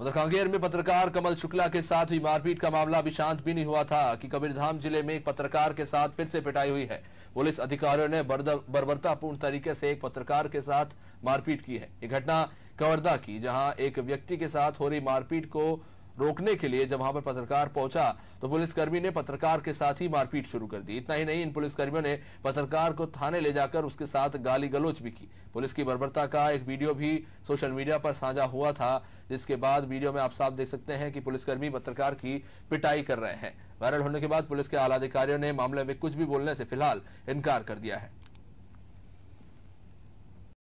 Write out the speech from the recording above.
उधर कांगेर में पत्रकार कमल शुक्ला के साथ हुई मारपीट का मामला अभी शांत भी नहीं हुआ था कि कबीरधाम जिले में एक पत्रकार के साथ फिर से पिटाई हुई है पुलिस अधिकारियों ने बर्बरतापूर्ण तरीके से एक पत्रकार के साथ मारपीट की है ये घटना कवर्धा की जहां एक व्यक्ति के साथ हो रही मारपीट को रोकने के लिए जब वहां पर पत्रकार पहुंचा तो पुलिसकर्मी ने पत्रकार के साथ ही मारपीट शुरू कर दी इतना ही नहीं इन पुलिसकर्मियों ने पत्रकार को थाने ले जाकर उसके साथ गाली गलोच भी की पुलिस की बर्बरता का एक वीडियो भी सोशल मीडिया पर साझा हुआ था जिसके बाद वीडियो में आप साफ देख सकते हैं कि पुलिसकर्मी पत्रकार की पिटाई कर रहे हैं वायरल होने के बाद पुलिस के आला अधिकारियों ने मामले में कुछ भी बोलने से फिलहाल इनकार कर दिया है